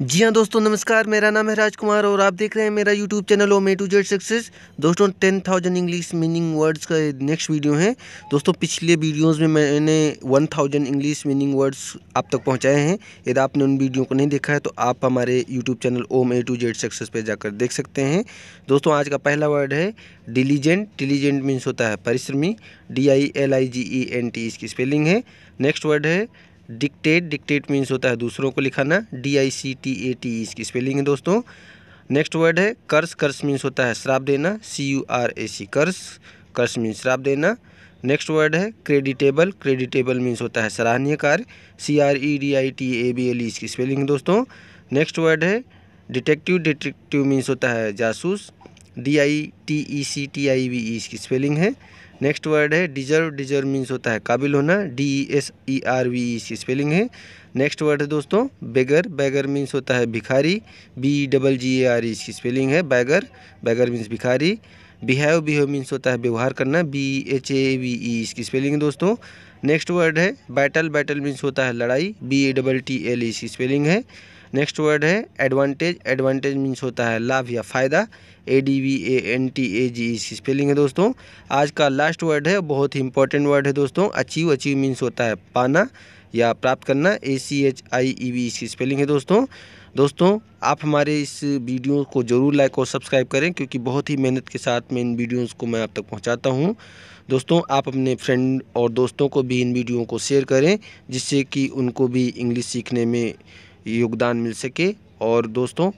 जी हाँ दोस्तों नमस्कार मेरा नाम है राजकुमार और आप देख रहे हैं मेरा यूट्यूब चैनल ओ मे टू जेड सक्सेस दोस्तों ten thousand English meaning words का नेक्स्ट वीडियो है दोस्तों पिछले वीडियोस में मैंने one thousand English meaning words आप तक पहुंचाए हैं यदि आपने उन वीडियो को नहीं देखा है तो आप हमारे यूट्यूब चैनल ओ मे टू जेड सक्सेस पर जाकर देख सकते हैं दोस्तों आज का पहला वर्ड है डिलीजेंट डिलीजेंट मीन्स होता है परिश्रमी D I L I G E N T इसकी स्पेलिंग है नेक्स्ट वर्ड है डिक्टेट डिक्टेट मीन्स होता है दूसरों को लिखाना D I C T A T इसकी स्पेलिंग है दोस्तों नेक्स्ट वर्ड है कर्स कर्स मीन्स होता है श्राप देना C U R A C curse curse means श्राप देना नेक्स्ट वर्ड है क्रेडिटेबल क्रेडिटेबल मीन्स होता है सराहनीय कार्य C R E D I T A B L E इसकी स्पेलिंग है दोस्तों नेक्स्ट वर्ड है डिटेक्टिव डिटेक्टिव मीन्स होता है जासूस D I T E C T I V E इसकी स्पेलिंग है नेक्स्ट वर्ड है डिजर्व डिजर्व मीन्स होता है काबिल होना D E S E R V E इसकी स्पेलिंग है नेक्स्ट वर्ड है दोस्तों बेगर बैगर मीन्स होता है भिखारी B double G A R E इसकी स्पेलिंग है बैगर बैगर मीन्स भिखारी बिहेव बिहेव मीन्स होता है व्यवहार करना B H A V E इसकी स्पेलिंग है दोस्तों नेक्स्ट वर्ड है बैटल बैटल मीन्स होता है लड़ाई B A double T L इसकी स्पेलिंग है नेक्स्ट वर्ड है एडवांटेज एडवांटेज मीन्स होता है लाभ या फ़ायदा A D V A N T A G इसकी स्पेलिंग है दोस्तों आज का लास्ट वर्ड है बहुत ही इंपॉर्टेंट वर्ड है दोस्तों अचीव अचीव मीन्स होता है पाना या प्राप्त करना A C H I E V इसकी स्पेलिंग है दोस्तों दोस्तों आप हमारे इस वीडियो को ज़रूर लाइक और सब्सक्राइब करें क्योंकि बहुत ही मेहनत के साथ मैं इन वीडियोज़ को मैं आप तक पहुँचाता हूँ दोस्तों आप अपने फ्रेंड और दोस्तों को भी इन वीडियो को शेयर करें जिससे कि उनको भी इंग्लिश सीखने में योगदान मिल सके और दोस्तों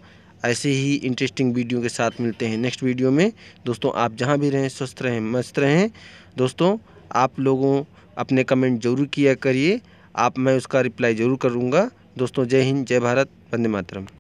ऐसे ही इंटरेस्टिंग वीडियो के साथ मिलते हैं नेक्स्ट वीडियो में दोस्तों आप जहाँ भी रहें स्वस्थ रहें मस्त रहें दोस्तों आप लोगों अपने कमेंट जरूर किया करिए आप मैं उसका रिप्लाई ज़रूर करूँगा दोस्तों जय हिंद जय भारत वंदे मातरम